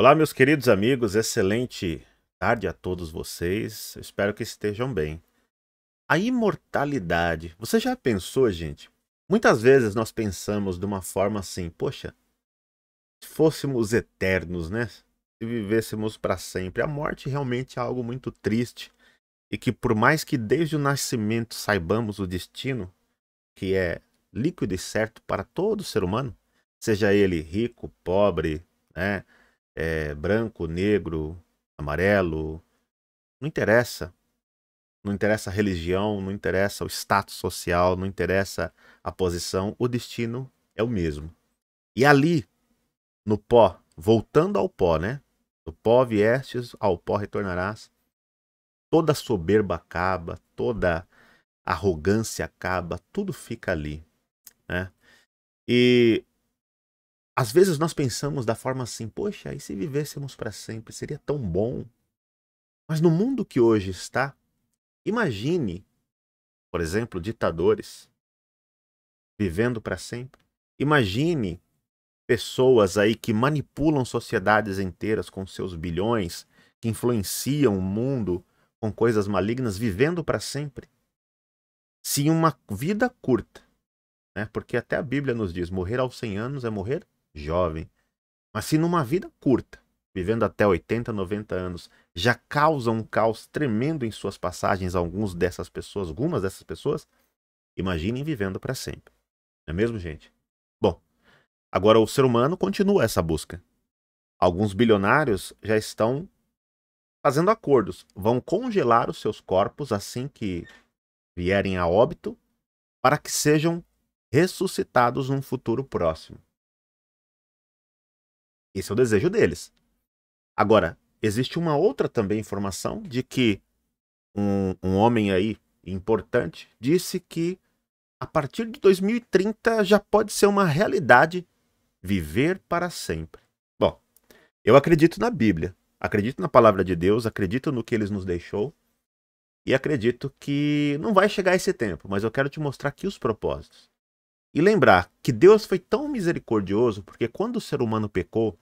Olá, meus queridos amigos, excelente tarde a todos vocês. Eu espero que estejam bem. A imortalidade. Você já pensou, gente? Muitas vezes nós pensamos de uma forma assim: poxa, se fôssemos eternos, né? Se vivêssemos para sempre. A morte realmente é algo muito triste e que, por mais que desde o nascimento saibamos o destino, que é líquido e certo para todo ser humano, seja ele rico, pobre, né? é, branco, negro, amarelo, não interessa. Não interessa a religião, não interessa o status social, não interessa a posição, o destino é o mesmo. E ali, no pó, voltando ao pó, né? Do pó viestes, ao pó retornarás. Toda soberba acaba, toda arrogância acaba, tudo fica ali, né? E às vezes nós pensamos da forma assim: poxa, e se vivêssemos para sempre? Seria tão bom. Mas no mundo que hoje está, imagine, por exemplo, ditadores vivendo para sempre. Imagine pessoas aí que manipulam sociedades inteiras com seus bilhões, que influenciam o mundo com coisas malignas, vivendo para sempre. Se uma vida curta, né? porque até a Bíblia nos diz: morrer aos 100 anos é morrer jovem. Mas se numa vida curta, vivendo até 80, 90 anos, já causa um caos tremendo em suas passagens alguns dessas pessoas, algumas dessas pessoas, imaginem vivendo para sempre. Não é mesmo, gente? Bom, agora o ser humano continua essa busca. Alguns bilionários já estão fazendo acordos, vão congelar os seus corpos assim que vierem a óbito, para que sejam ressuscitados num futuro próximo. Esse é o desejo deles. Agora, existe uma outra também informação de que um, um homem aí importante disse que a partir de 2030 já pode ser uma realidade viver para sempre. Bom, eu acredito na Bíblia, acredito na palavra de Deus, acredito no que eles nos deixou e acredito que não vai chegar esse tempo, mas eu quero te mostrar aqui os propósitos. E lembrar que Deus foi tão misericordioso porque quando o ser humano pecou,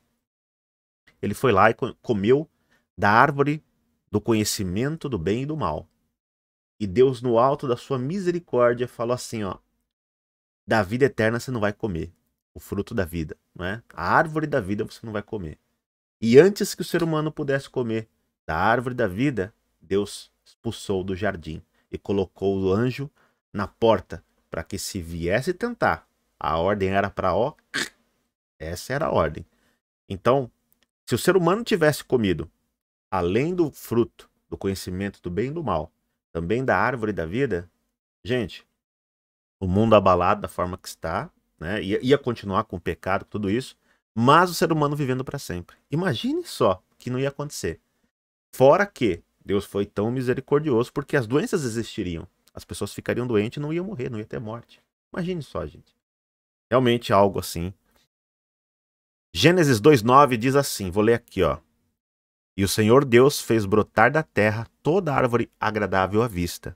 ele foi lá e comeu da árvore do conhecimento do bem e do mal. E Deus, no alto da sua misericórdia, falou assim: ó, da vida eterna você não vai comer o fruto da vida, não é? A árvore da vida você não vai comer. E antes que o ser humano pudesse comer da árvore da vida, Deus expulsou do jardim e colocou o anjo na porta para que se viesse tentar. A ordem era para ó, essa era a ordem. Então, se o ser humano tivesse comido, além do fruto do conhecimento do bem e do mal, também da árvore da vida, gente, o mundo abalado da forma que está, né? Ia, ia continuar com o pecado, com tudo isso, mas o ser humano vivendo para sempre. Imagine só que não ia acontecer. Fora que Deus foi tão misericordioso porque as doenças existiriam. As pessoas ficariam doentes e não iam morrer, não ia ter morte. Imagine só, gente. Realmente algo assim Gênesis 2:9 diz assim, vou ler aqui, ó. E o Senhor Deus fez brotar da terra toda árvore agradável à vista,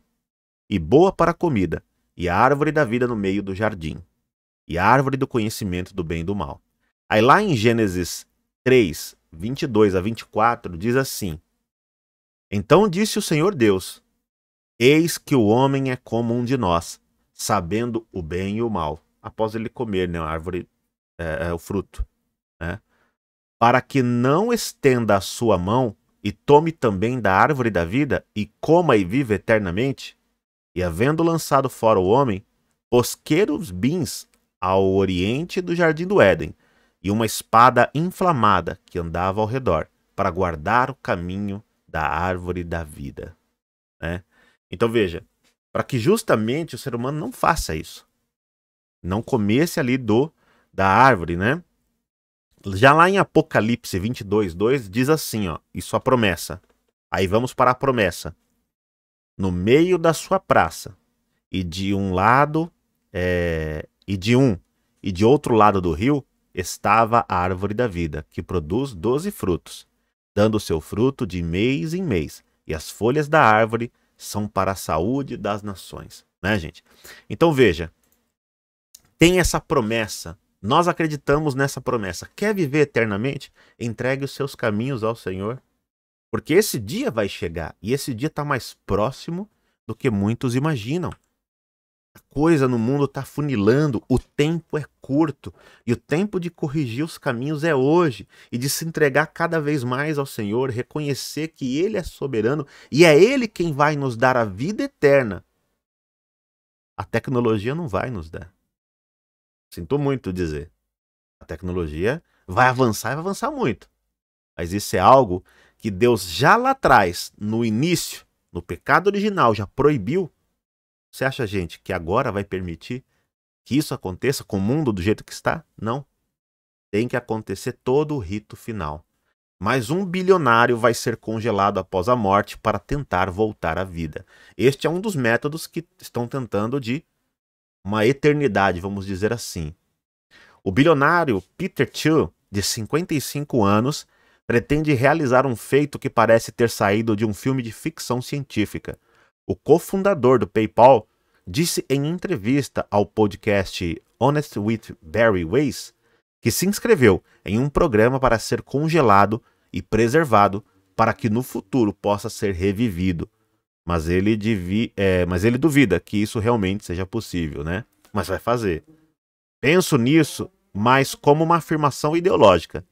e boa para a comida, e a árvore da vida no meio do jardim, e a árvore do conhecimento do bem e do mal. Aí lá em Gênesis 3, 22 a 24, diz assim: Então disse o Senhor Deus: Eis que o homem é como um de nós, sabendo o bem e o mal, após ele comer né, a árvore, é, é o fruto né? para que não estenda a sua mão e tome também da árvore da vida e coma e viva eternamente? E havendo lançado fora o homem, pôs querubins ao oriente do jardim do Éden e uma espada inflamada que andava ao redor para guardar o caminho da árvore da vida. Né? Então veja, para que justamente o ser humano não faça isso, não comesse ali do da árvore, né? Já lá em Apocalipse 22, 2, diz assim, ó, isso sua a promessa. Aí vamos para a promessa. No meio da sua praça, e de um lado, é, e de um, e de outro lado do rio, estava a árvore da vida, que produz doze frutos, dando seu fruto de mês em mês, e as folhas da árvore são para a saúde das nações. Né, gente? Então veja, tem essa promessa nós acreditamos nessa promessa. Quer viver eternamente? Entregue os seus caminhos ao Senhor. Porque esse dia vai chegar e esse dia está mais próximo do que muitos imaginam. A coisa no mundo está funilando, o tempo é curto e o tempo de corrigir os caminhos é hoje e de se entregar cada vez mais ao Senhor, reconhecer que Ele é soberano e é Ele quem vai nos dar a vida eterna. A tecnologia não vai nos dar. Sinto muito dizer. A tecnologia vai avançar e vai avançar muito. Mas isso é algo que Deus já lá atrás, no início, no pecado original, já proibiu. Você acha, gente, que agora vai permitir que isso aconteça com o mundo do jeito que está? Não. Tem que acontecer todo o rito final. Mas um bilionário vai ser congelado após a morte para tentar voltar à vida. Este é um dos métodos que estão tentando de uma eternidade, vamos dizer assim. O bilionário Peter Thiel, de 55 anos, pretende realizar um feito que parece ter saído de um filme de ficção científica. O cofundador do PayPal disse em entrevista ao podcast Honest with Barry Weiss que se inscreveu em um programa para ser congelado e preservado para que no futuro possa ser revivido. Mas ele, divi é, mas ele duvida que isso realmente seja possível, né? Mas vai fazer. Penso nisso, mas como uma afirmação ideológica.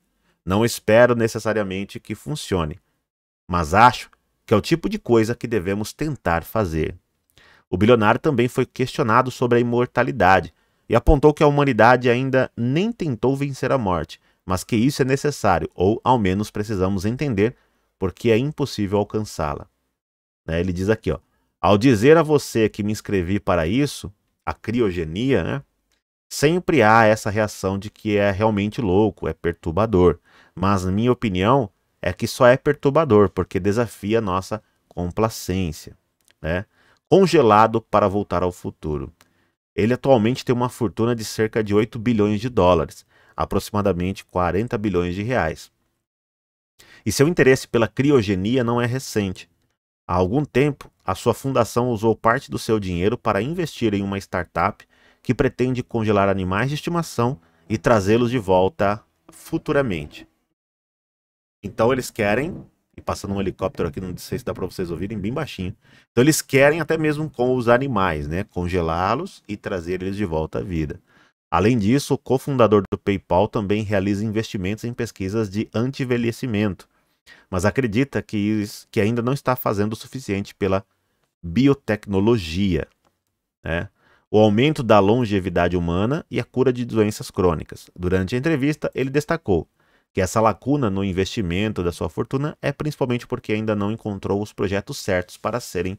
Não espero necessariamente que funcione, mas acho que é o tipo de coisa que devemos tentar fazer. O bilionário também foi questionado sobre a imortalidade e apontou que a humanidade ainda nem tentou vencer a morte, mas que isso é necessário, ou ao menos precisamos entender, porque é impossível alcançá-la. Né? Ele diz aqui, ó. Ao dizer a você que me inscrevi para isso, a criogenia, né? Sempre há essa reação de que é realmente louco, é perturbador. Mas, na minha opinião, é que só é perturbador, porque desafia a nossa complacência. Né? Congelado para voltar ao futuro. Ele atualmente tem uma fortuna de cerca de 8 bilhões de dólares, aproximadamente 40 bilhões de reais. E seu interesse pela criogenia não é recente. Há algum tempo, a sua fundação usou parte do seu dinheiro para investir em uma startup que pretende congelar animais de estimação e trazê-los de volta futuramente. Então eles querem, e passando um helicóptero aqui, não sei se dá para vocês ouvirem bem baixinho. Então eles querem até mesmo com os animais, né, congelá-los e trazer eles de volta à vida. Além disso, o cofundador do PayPal também realiza investimentos em pesquisas de antivelhecimento mas acredita que, que ainda não está fazendo o suficiente pela biotecnologia. Né? o aumento da longevidade humana e a cura de doenças crônicas. Durante a entrevista, ele destacou que essa lacuna no investimento da sua fortuna é principalmente porque ainda não encontrou os projetos certos para serem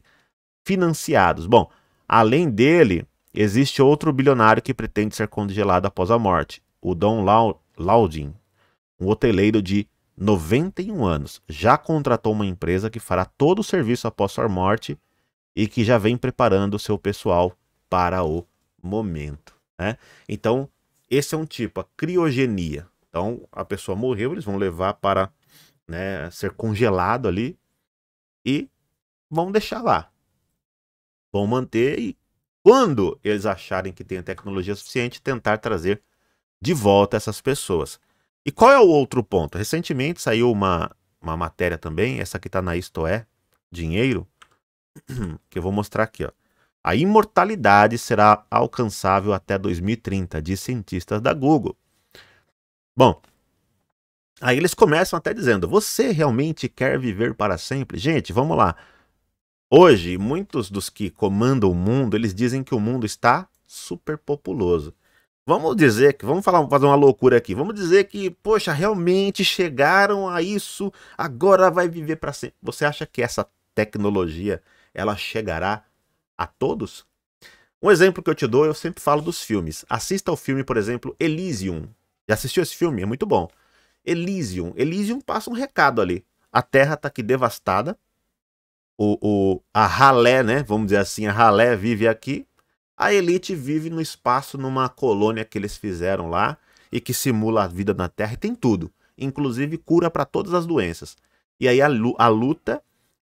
financiados. Bom, além dele, existe outro bilionário que pretende ser congelado após a morte, o Don Laudin, um hoteleiro de 91 anos, já contratou uma empresa que fará todo o serviço após sua morte e que já vem preparando o seu pessoal para o momento. Né? Então, esse é um tipo, a criogenia. Então, a pessoa morreu, eles vão levar para né, ser congelado ali e vão deixar lá. Vão manter e, quando eles acharem que tem tecnologia suficiente, tentar trazer de volta essas pessoas. E qual é o outro ponto? Recentemente saiu uma, uma matéria também, essa que está na Isto É, Dinheiro, que eu vou mostrar aqui. Ó. A imortalidade será alcançável até 2030, diz cientistas da Google. Bom, aí eles começam até dizendo: você realmente quer viver para sempre? Gente, vamos lá. Hoje, muitos dos que comandam o mundo, eles dizem que o mundo está superpopuloso. Vamos dizer que, vamos falar, fazer uma loucura aqui. Vamos dizer que, poxa, realmente chegaram a isso, agora vai viver para sempre. Você acha que essa tecnologia ela chegará a todos? Um exemplo que eu te dou, eu sempre falo dos filmes. Assista ao filme, por exemplo, Elysium. Já assistiu esse filme? É muito bom. Elysium. Elysium passa um recado ali. A Terra está aqui devastada. O, o, a ralé, né? Vamos dizer assim, a ralé vive aqui. A elite vive no espaço numa colônia que eles fizeram lá e que simula a vida na Terra e tem tudo, inclusive cura para todas as doenças. E aí a, luta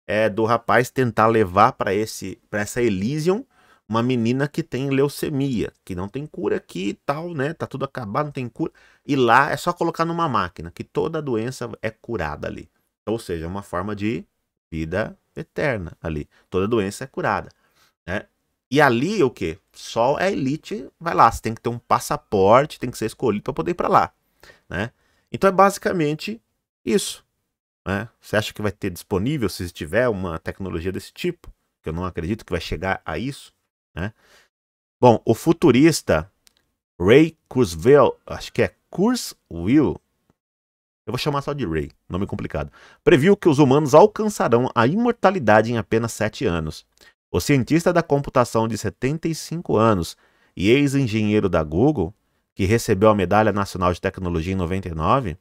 é do rapaz tentar levar para esse para essa Elysium uma menina que tem leucemia, que não tem cura aqui e tal, né? Tá tudo acabado, não tem cura. E lá é só colocar numa máquina que toda doença é curada ali. Ou seja, é uma forma de vida eterna ali. Toda doença é curada. Né? E ali é o que? Só a é elite vai lá. Você tem que ter um passaporte, tem que ser escolhido para poder ir para lá, né? Então é basicamente isso. Né? Você acha que vai ter disponível se tiver uma tecnologia desse tipo? Que eu não acredito que vai chegar a isso, né? Bom, o futurista Ray Kurzweil, acho que é Kurzweil, eu vou chamar só de Ray, nome complicado, previu que os humanos alcançarão a imortalidade em apenas 7 anos. O cientista da computação de 75 anos e ex-engenheiro da Google, que recebeu a Medalha Nacional de Tecnologia em 99,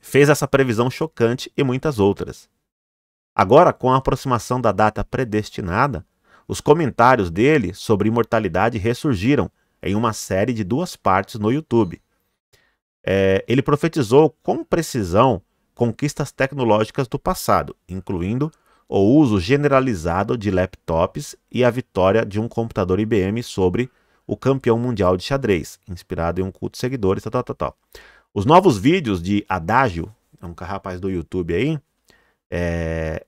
fez essa previsão chocante e muitas outras. Agora, com a aproximação da data predestinada, os comentários dele sobre imortalidade ressurgiram em uma série de duas partes no YouTube. É, ele profetizou com precisão conquistas tecnológicas do passado, incluindo o uso generalizado de laptops e a vitória de um computador IBM sobre o campeão mundial de xadrez, inspirado em um culto seguidor. seguidores, tal, tal, tal. Os novos vídeos de Adagio, é um rapaz do YouTube aí, é,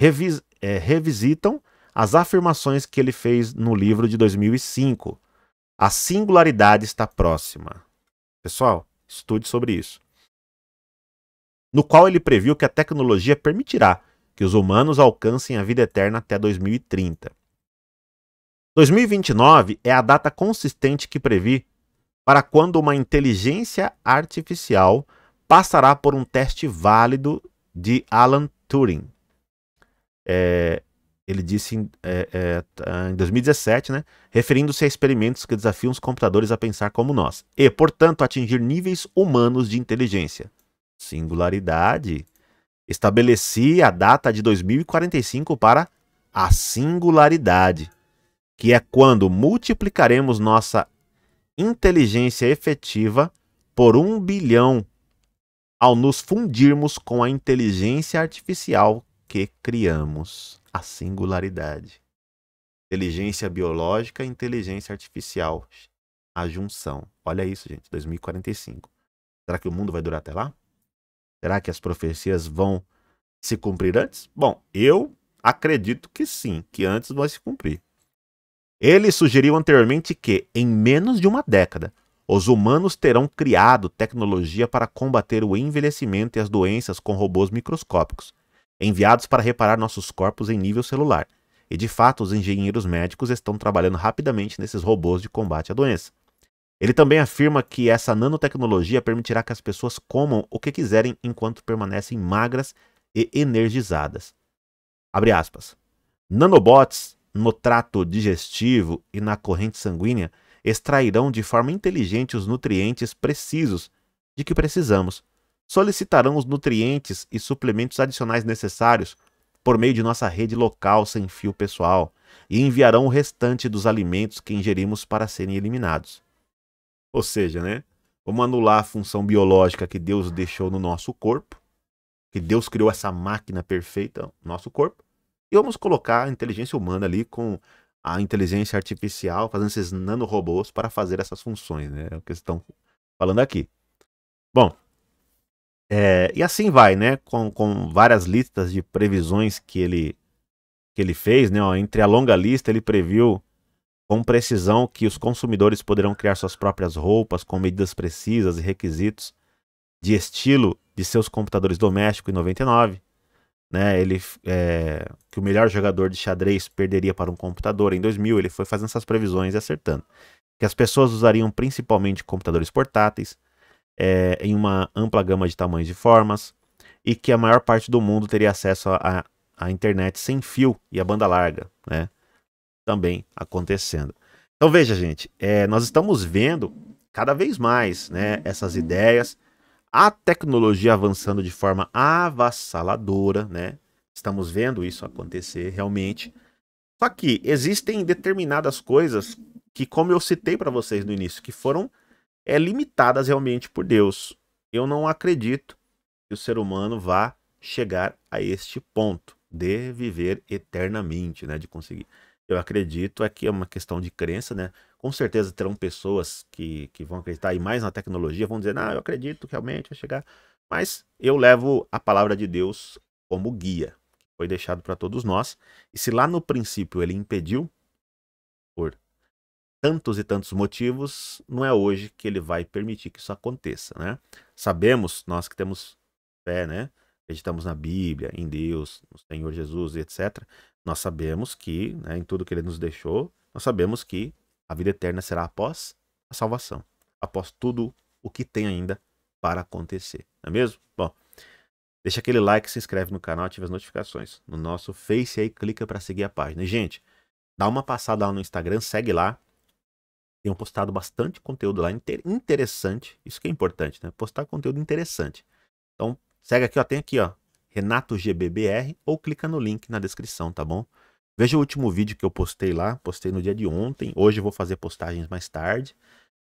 revis, é, revisitam as afirmações que ele fez no livro de 2005. A singularidade está próxima. Pessoal, estude sobre isso. No qual ele previu que a tecnologia permitirá que os humanos alcancem a vida eterna até 2030. 2029 é a data consistente que previ para quando uma inteligência artificial passará por um teste válido de Alan Turing. É, ele disse em, é, é, ah, em 2017, né, referindo-se a experimentos que desafiam os computadores a pensar como nós e, portanto, atingir níveis humanos de inteligência. Singularidade estabeleci a data de 2045 para a singularidade, que é quando multiplicaremos nossa inteligência efetiva por um bilhão ao nos fundirmos com a inteligência artificial que criamos, a singularidade. Inteligência biológica e inteligência artificial, a junção. Olha isso, gente, 2045. Será que o mundo vai durar até lá? Será que as profecias vão se cumprir antes? Bom, eu acredito que sim, que antes vai se cumprir. Ele sugeriu anteriormente que, em menos de uma década, os humanos terão criado tecnologia para combater o envelhecimento e as doenças com robôs microscópicos, enviados para reparar nossos corpos em nível celular. E de fato, os engenheiros médicos estão trabalhando rapidamente nesses robôs de combate à doença. Ele também afirma que essa nanotecnologia permitirá que as pessoas comam o que quiserem enquanto permanecem magras e energizadas. Abre aspas. Nanobots no trato digestivo e na corrente sanguínea extrairão de forma inteligente os nutrientes precisos de que precisamos. Solicitarão os nutrientes e suplementos adicionais necessários por meio de nossa rede local sem fio pessoal e enviarão o restante dos alimentos que ingerimos para serem eliminados. Ou seja, né? Vamos anular a função biológica que Deus deixou no nosso corpo, que Deus criou essa máquina perfeita, nosso corpo, e vamos colocar a inteligência humana ali com a inteligência artificial, fazendo esses nanorobôs para fazer essas funções, né? É o que estão falando aqui. Bom, é, e assim vai, né? Com, com várias listas de previsões que ele, que ele fez, né? Ó, entre a longa lista, ele previu com precisão que os consumidores poderão criar suas próprias roupas com medidas precisas e requisitos de estilo de seus computadores domésticos em 99. Né, ele, é, que o melhor jogador de xadrez perderia para um computador em 2000, ele foi fazendo essas previsões e acertando. Que as pessoas usariam principalmente computadores portáteis, é, em uma ampla gama de tamanhos e formas, e que a maior parte do mundo teria acesso à internet sem fio e a banda larga. Né? também acontecendo. Então veja, gente, é, nós estamos vendo cada vez mais né, essas ideias, a tecnologia avançando de forma avassaladora, né? Estamos vendo isso acontecer realmente. Só que existem determinadas coisas que, como eu citei para vocês no início, que foram é, limitadas realmente por Deus. Eu não acredito que o ser humano vá chegar a este ponto de viver eternamente, né? De conseguir. Eu acredito é que é uma questão de crença, né? Com certeza terão pessoas que, que vão acreditar e mais na tecnologia, vão dizer, ah, eu acredito realmente vai chegar. Mas eu levo a palavra de Deus como guia, que foi deixado para todos nós. E se lá no princípio ele impediu, por tantos e tantos motivos, não é hoje que ele vai permitir que isso aconteça, né? Sabemos, nós que temos fé, né? Acreditamos na Bíblia, em Deus, no Senhor Jesus e etc nós sabemos que, né, em tudo que ele nos deixou, nós sabemos que a vida eterna será após a salvação, após tudo o que tem ainda para acontecer, não é mesmo? Bom, deixa aquele like, se inscreve no canal, ativa as notificações no nosso Face aí, clica para seguir a página. E, gente, dá uma passada lá no Instagram, segue lá. Tenho postado bastante conteúdo lá interessante, isso que é importante, né? Postar conteúdo interessante. Então, segue aqui, ó, tem aqui, ó, renatogbbr ou clica no link na descrição, tá bom? Veja o último vídeo que eu postei lá, postei no dia de ontem, hoje eu vou fazer postagens mais tarde,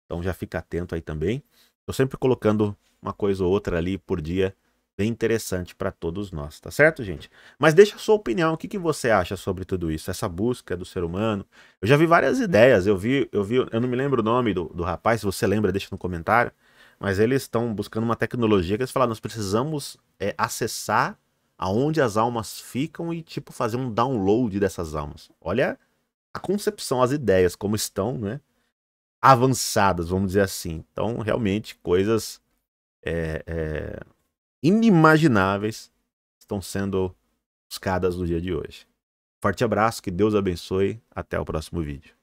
então já fica atento aí também. Estou sempre colocando uma coisa ou outra ali por dia, bem interessante para todos nós, tá certo, gente? Mas deixa a sua opinião, o que, que você acha sobre tudo isso, essa busca do ser humano? Eu já vi várias ideias, eu vi, eu vi, eu não me lembro o nome do, do rapaz, se você lembra, deixa no comentário mas eles estão buscando uma tecnologia que eles falaram, nós precisamos é, acessar aonde as almas ficam e, tipo, fazer um download dessas almas. Olha a concepção, as ideias, como estão, né? Avançadas, vamos dizer assim. Então, realmente, coisas é, é, inimagináveis estão sendo buscadas no dia de hoje. Forte abraço, que Deus abençoe, até o próximo vídeo.